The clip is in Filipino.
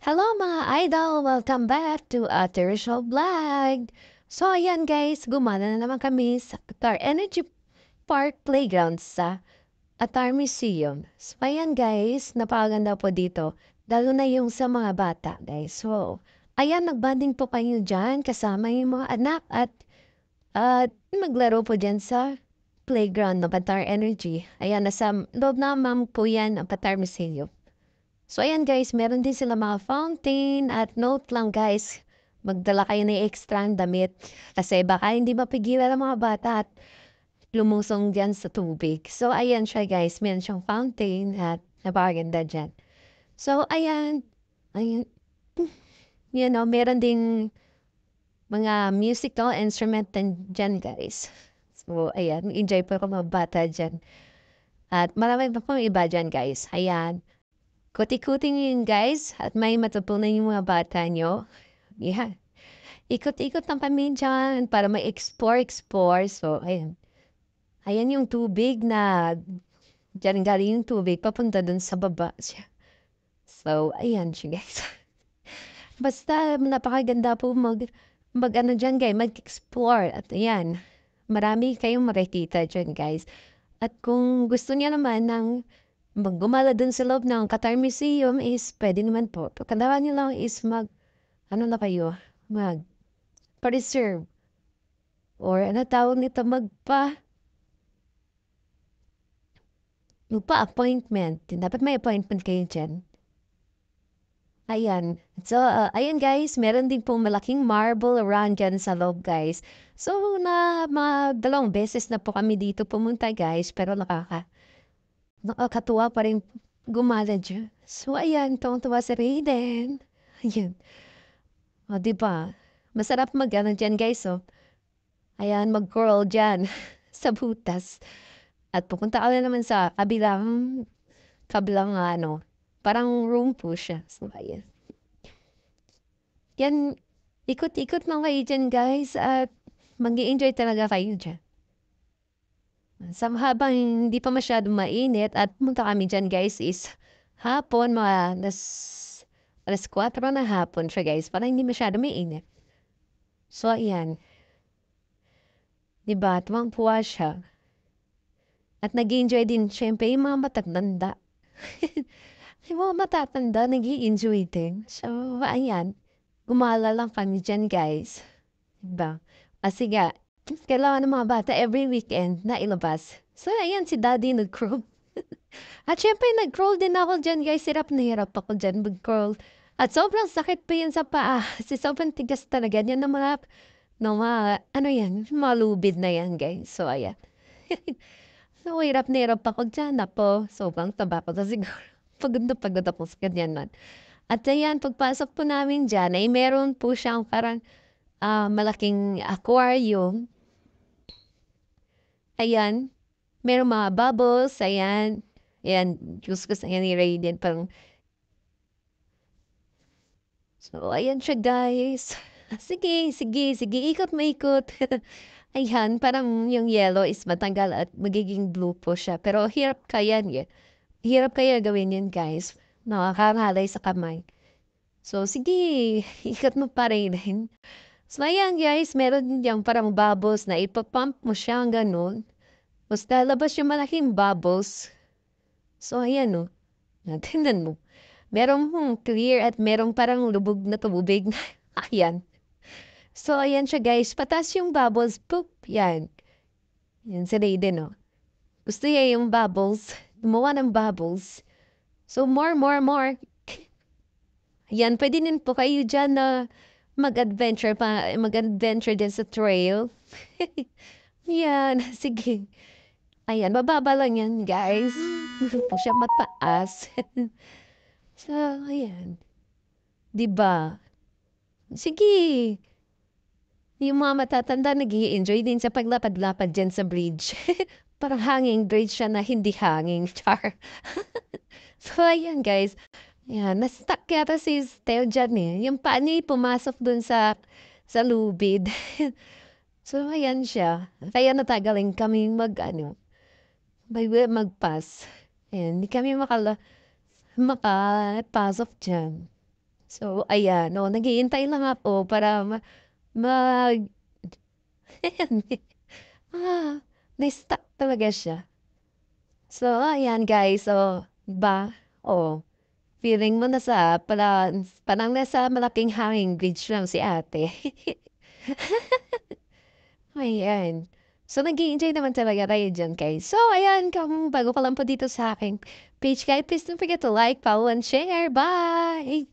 Hello mga idol! Welcome back to Artificial Vlog! So ayan guys, gumana na naman kami sa Car Energy Park Playground sa Atar Museum. So ayan guys, napakaganda po dito. Dalo na yung sa mga bata guys. So ayan, nagbanding po kayo dyan kasama yung mga anak at uh, maglaro po dyan sa playground ng Patar Energy. Ayan, nasa loob na ma'am po yan ang Patar Museum. So, ayan guys, meron din sila mga fountain at note lang guys, magdala kayo ng extra damit kasi baka hindi mapigilan ang mga bata at lumusong dyan sa tubig. So, ayan siya guys, meron siyang fountain at napakaganda dyan. So, ayan, ayan, you know, meron ding mga musical instrument din dyan guys. So, ayan, enjoy po ako mga bata dyan. At marami pa pong iba dyan guys. Ayan. Ikot-ikutin nyo yun guys at may matutunan yung mga bata nyo. Yeah. Ikot-ikot ng pamilya para may explore explore So, ayun. Ayan yung tubig na dyan galing yung tubig papunta dun sa baba siya. So, ayan siya guys. Basta napakaganda po mag, mag ano dyan guys, mag-explore. At ayan, marami kayong makikita dyan guys. At kung gusto niya naman ng pag gumala dun sa loob ng Qatar Museum is pwede naman po. Pagkadawa nyo lang is mag, ano na kayo, mag pa Or ano tawag nito, magpa, magpa-appointment. Dapat may appointment kayo dyan. Ayan. So, uh, ayan guys, meron din pong malaking marble around dyan sa loob guys. So, na mga dalawang beses na po kami dito pumunta guys, pero nakaka nakakatuwa pa rin gumala dyan. So, ayan, tuwang-tuwa si Raiden. Ayan. O, oh, diba? Masarap mag, ano dyan, guys, oh. Ayan, mag-curl dyan sa butas. At pupunta ka na naman sa kabilang, kabilang, ano, parang room po siya. So, ayan. Yan, ikot-ikot mga kayo dyan, guys. At mag enjoy talaga kayo dyan. Sam habang hindi pa masyadong mainit at punta kami dyan guys is hapon mga alas, alas 4 na hapon siya guys. para hindi masyado mainit. So ayan. Diba? Tumangpuwa siya. At nag-enjoy din syempre yung mga matatanda. yung mga matatanda nag enjoy din. So ayan. Gumala lang kami dyan guys. Diba? Kasi nga, tapos kailangan ng mga bata every weekend na ilabas. So, ayan, si daddy nag-crawl. At syempre, nag-crawl din ako dyan, guys. Hirap na hirap ako dyan mag-crawl. At sobrang sakit pa yun sa paa. Si sobrang tigas talaga niya ng mga, no, mga, ano yan, malubid na yan, guys. So, ayan. so, hirap na hirap ako dyan. Napo, sobrang taba ko na siguro. Pagod na pagod ako sa ganyan nun. At ayan, pagpasok po namin dyan, ay meron po siyang parang, uh, malaking aquarium Ayan. Merong mga bubbles. Ayan. Ayan. Kuskus na yan ni Raiden. Parang... So, ayan siya guys. Sige, sige, sige. Ikot maikot. ayan. Parang yung yellow is matanggal at magiging blue po siya. Pero hirap kaya niya. Hirap kaya gawin yun guys. Nakakahalay sa kamay. So, sige. Ikot mo pa rin. So guys, meron din diyang parang bubbles na ipapump mo siya ang ganun. Tapos lalabas yung malaking bubbles. So ayan o. Oh. Tingnan mo. Meron hmm, clear at meron parang lubog na tubig na ayan. So ayan siya guys, patas yung bubbles. Poop, yan. Yan si Raiden o. Oh. Gusto niya yung bubbles. Gumawa ng bubbles. So more, more, more. Yan, pwede din po kayo dyan na uh, mag-adventure pa, mag-adventure din sa trail. yan, sige. Ayan, mababa lang yan, guys. Huwag siya mataas. so, ayan. Diba? Sige. Yung mga matatanda nag enjoy din sa paglapad-lapad dyan sa bridge. Parang hanging bridge siya na hindi hanging. Char. so, ayan, guys. Ayan, na-stuck kaya si Teo diyan, eh, yung paa niya pumasok dun sa sa lubid. So, ayan siya. Kaya natagalan kaming mag-ano, mag-pass. Ayan, hindi kami makala makapasok diyan. So, ayan, oh, naghihintay lang ako para ma mag ah, na-stuck talaga siya. So, ayan guys, oh, 'di ba? Oh. Feeling mo na sa pala parang nasa malaking hanging bridge lang si ate. ayan. So, nag enjoy naman talaga tayo dyan, guys. So, ayan, kung bago pa lang po dito sa aking page, guys, please don't forget to like, follow, and share. Bye!